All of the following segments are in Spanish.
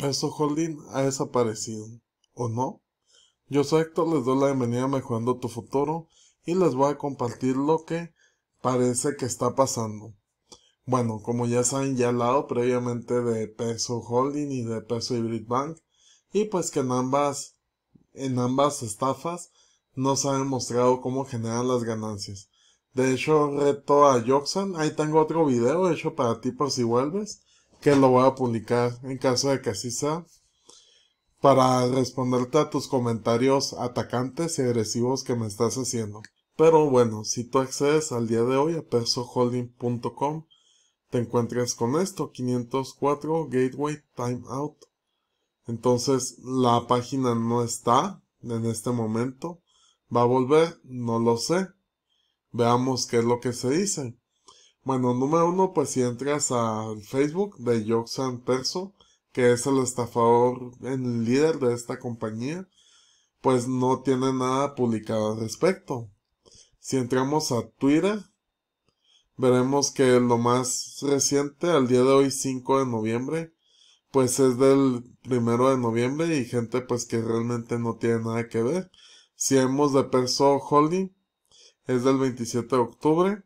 peso holding ha desaparecido, ¿o no? Yo soy Héctor, les doy la bienvenida a Mejorando tu Futuro y les voy a compartir lo que parece que está pasando. Bueno, como ya saben, ya he hablado previamente de Peso Holding y de Peso Hybrid Bank y pues que en ambas, en ambas estafas nos han mostrado cómo generan las ganancias. De hecho, reto a Joxan, ahí tengo otro video hecho para ti por si vuelves que lo voy a publicar en caso de que así sea, para responderte a tus comentarios atacantes y agresivos que me estás haciendo. Pero bueno, si tú accedes al día de hoy a persoholding.com, te encuentras con esto, 504 Gateway Timeout. Entonces la página no está en este momento. ¿Va a volver? No lo sé. Veamos qué es lo que se dice. Bueno, número uno, pues si entras al Facebook de Joxan Perso, que es el estafador, el líder de esta compañía, pues no tiene nada publicado al respecto. Si entramos a Twitter, veremos que lo más reciente, al día de hoy 5 de noviembre, pues es del primero de noviembre y gente pues que realmente no tiene nada que ver. Si vemos de Perso Holding, es del 27 de octubre.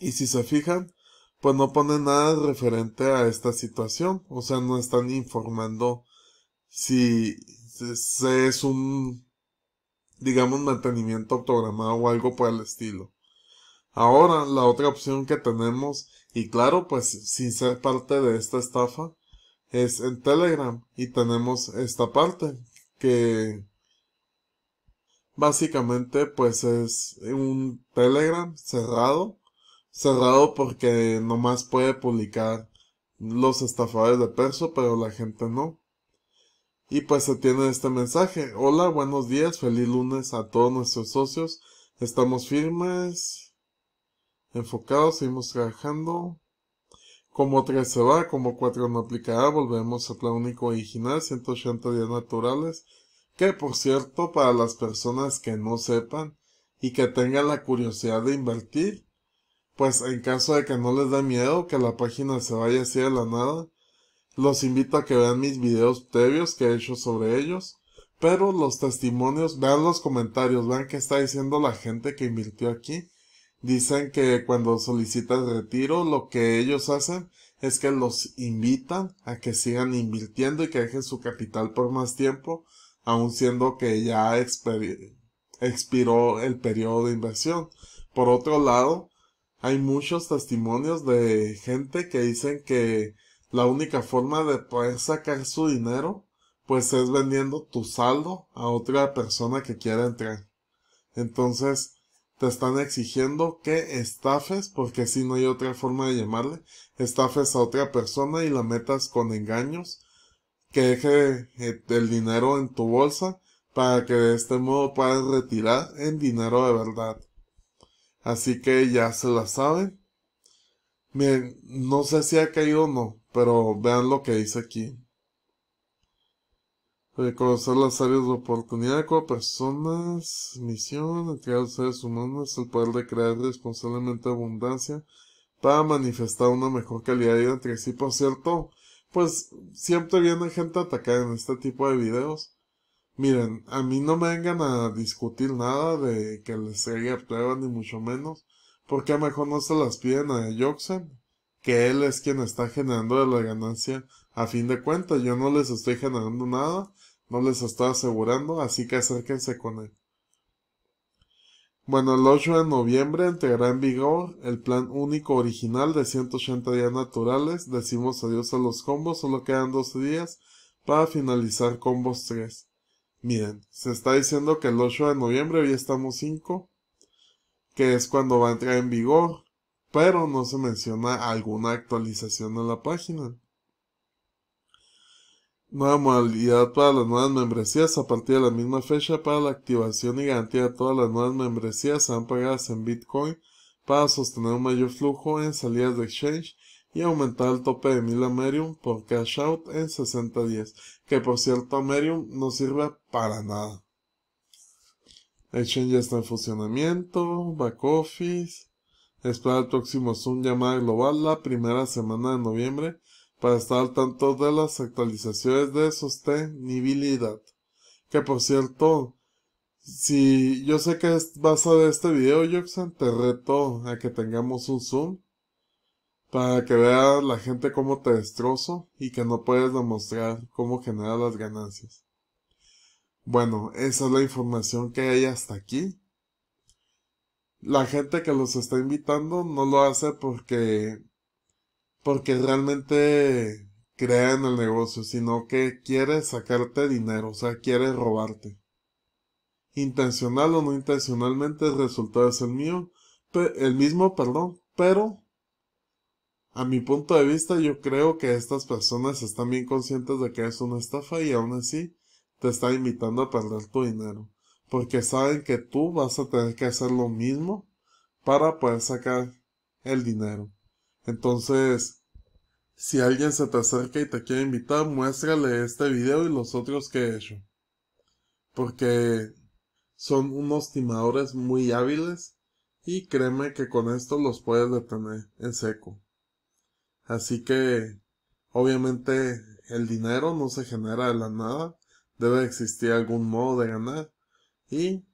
Y si se fijan, pues no pone nada referente a esta situación. O sea, no están informando si es un, digamos, mantenimiento programado o algo por el estilo. Ahora, la otra opción que tenemos, y claro, pues sin ser parte de esta estafa, es en Telegram. Y tenemos esta parte, que básicamente pues es un Telegram cerrado cerrado porque nomás puede publicar los estafadores de perso, pero la gente no. Y pues se tiene este mensaje. Hola, buenos días, feliz lunes a todos nuestros socios. Estamos firmes, enfocados, seguimos trabajando. Como 3 se va, como 4 no aplicará, volvemos a plan único original, 180 días naturales. Que por cierto, para las personas que no sepan y que tengan la curiosidad de invertir, pues en caso de que no les dé miedo que la página se vaya así de la nada, los invito a que vean mis videos previos que he hecho sobre ellos, pero los testimonios, vean los comentarios, vean qué está diciendo la gente que invirtió aquí. Dicen que cuando solicitas retiro, lo que ellos hacen es que los invitan a que sigan invirtiendo y que dejen su capital por más tiempo, aun siendo que ya expiró el periodo de inversión. Por otro lado, hay muchos testimonios de gente que dicen que la única forma de poder sacar su dinero pues es vendiendo tu saldo a otra persona que quiera entrar. Entonces, te están exigiendo que estafes, porque si no hay otra forma de llamarle, estafes a otra persona y la metas con engaños, que deje eh, el dinero en tu bolsa para que de este modo puedas retirar en dinero de verdad. Así que ya se la saben. Miren, no sé si ha caído o no, pero vean lo que dice aquí. Reconocer las áreas de oportunidad con personas, misión, entregar los seres humanos el poder de crear responsablemente abundancia para manifestar una mejor calidad de vida entre sí. Por cierto, pues siempre viene gente atacada en este tipo de videos. Miren, a mí no me vengan a discutir nada de que les haya prueba ni mucho menos, porque a mejor no se las piden a Joxen, que él es quien está generando de la ganancia. A fin de cuentas, yo no les estoy generando nada, no les estoy asegurando, así que acérquense con él. Bueno, el 8 de noviembre entrará en vigor el plan único original de 180 días naturales. Decimos adiós a los combos, solo quedan 12 días para finalizar combos 3. Miren, se está diciendo que el 8 de noviembre, hoy estamos 5, que es cuando va a entrar en vigor, pero no se menciona alguna actualización en la página. Nueva modalidad para las nuevas membresías a partir de la misma fecha para la activación y garantía de todas las nuevas membresías serán pagadas en Bitcoin para sostener un mayor flujo en salidas de exchange y aumentar el tope de 1000 Merium por cash out en 60.10. que por cierto Medium no sirve para nada. Exchange ya está en funcionamiento, back office. Espera el próximo Zoom llamada global la primera semana de noviembre para estar al tanto de las actualizaciones de sostenibilidad. Que por cierto, si yo sé que vas a ver este video, Yo te reto a que tengamos un Zoom para que vea la gente cómo te destrozo y que no puedes demostrar cómo genera las ganancias. Bueno, esa es la información que hay hasta aquí. La gente que los está invitando no lo hace porque porque realmente crea en el negocio, sino que quiere sacarte dinero, o sea, quiere robarte. Intencional o no intencionalmente el resultado es el mío, el mismo, perdón, pero a mi punto de vista, yo creo que estas personas están bien conscientes de que es una estafa y aún así te están invitando a perder tu dinero, porque saben que tú vas a tener que hacer lo mismo para poder sacar el dinero. Entonces, si alguien se te acerca y te quiere invitar, muéstrale este video y los otros que he hecho, porque son unos timadores muy hábiles y créeme que con esto los puedes detener en seco. Así que, obviamente, el dinero no se genera de la nada. Debe existir algún modo de ganar. Y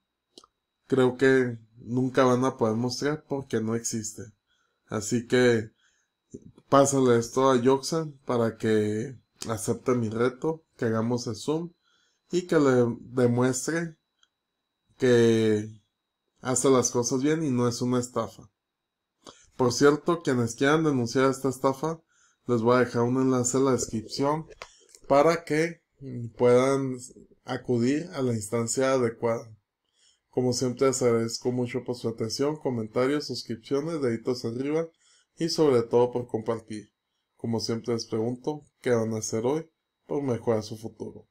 creo que nunca van a poder mostrar porque no existe. Así que, pásale esto a Joxan para que acepte mi reto, que hagamos el Zoom y que le demuestre que hace las cosas bien y no es una estafa. Por cierto, quienes quieran denunciar esta estafa, les voy a dejar un enlace en la descripción para que puedan acudir a la instancia adecuada. Como siempre les agradezco mucho por su atención, comentarios, suscripciones, deditos arriba y sobre todo por compartir. Como siempre les pregunto, ¿qué van a hacer hoy por mejorar su futuro?